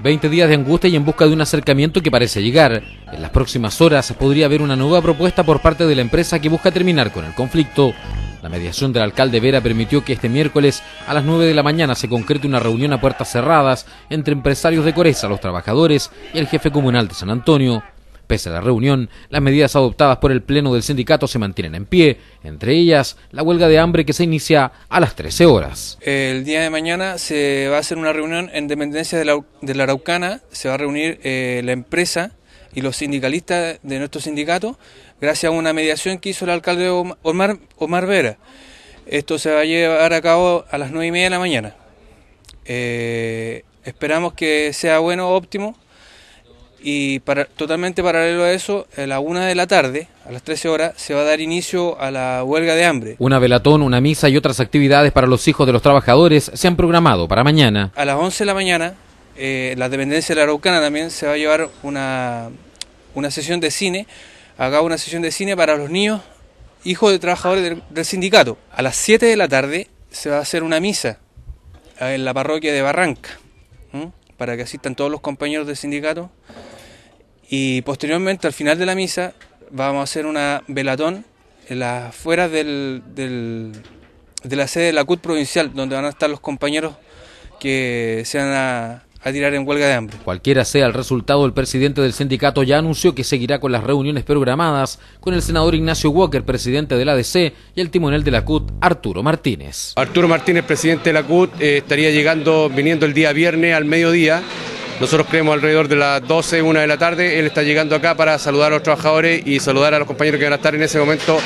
20 días de angustia y en busca de un acercamiento que parece llegar. En las próximas horas podría haber una nueva propuesta por parte de la empresa que busca terminar con el conflicto. La mediación del alcalde Vera permitió que este miércoles a las 9 de la mañana se concrete una reunión a puertas cerradas entre empresarios de Coreza, los trabajadores y el jefe comunal de San Antonio. Pese a la reunión, las medidas adoptadas por el Pleno del sindicato se mantienen en pie, entre ellas la huelga de hambre que se inicia a las 13 horas. El día de mañana se va a hacer una reunión en dependencia de la, Araucana, se va a reunir eh, la empresa y los sindicalistas de nuestro sindicato, gracias a una mediación que hizo el alcalde Omar, Omar Vera. Esto se va a llevar a cabo a las 9 y media de la mañana. Eh, esperamos que sea bueno, óptimo, y para, totalmente paralelo a eso, a las una de la tarde, a las 13 horas, se va a dar inicio a la huelga de hambre. Una velatón, una misa y otras actividades para los hijos de los trabajadores se han programado para mañana. A las 11 de la mañana, eh, la dependencia de la Araucana también se va a llevar una, sesión de cine, acá una sesión de cine para los niños, hijos de trabajadores del, sindicato. A las 7 de la tarde se va a hacer una misa eh, en la parroquia de Barranca, para que asistan todos los compañeros del sindicato. Y posteriormente, al final de la misa, vamos a hacer una velatón en las afueras de la sede de la CUT provincial, donde van a estar los compañeros que se van a, tirar en huelga de hambre. Cualquiera sea el resultado, el presidente del sindicato ya anunció que seguirá con las reuniones programadas con el senador Ignacio Walker, presidente de la ADC, y el timonel de la CUT, Arturo Martínez. Arturo Martínez, presidente de la CUT, eh, estaría llegando, viniendo el día viernes al mediodía. Nosotros creemos alrededor de las 12, una de la tarde. Él está llegando acá para saludar a los trabajadores y saludar a los compañeros que van a estar en ese momento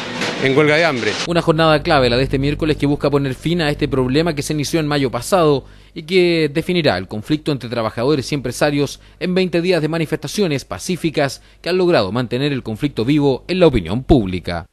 en huelga de hambre. Una jornada clave, la de este miércoles, que busca poner fin a este problema que se inició en mayo pasado y que definirá el conflicto entre trabajadores y empresarios en 20 días de manifestaciones pacíficas que han logrado mantener el conflicto vivo en la opinión pública.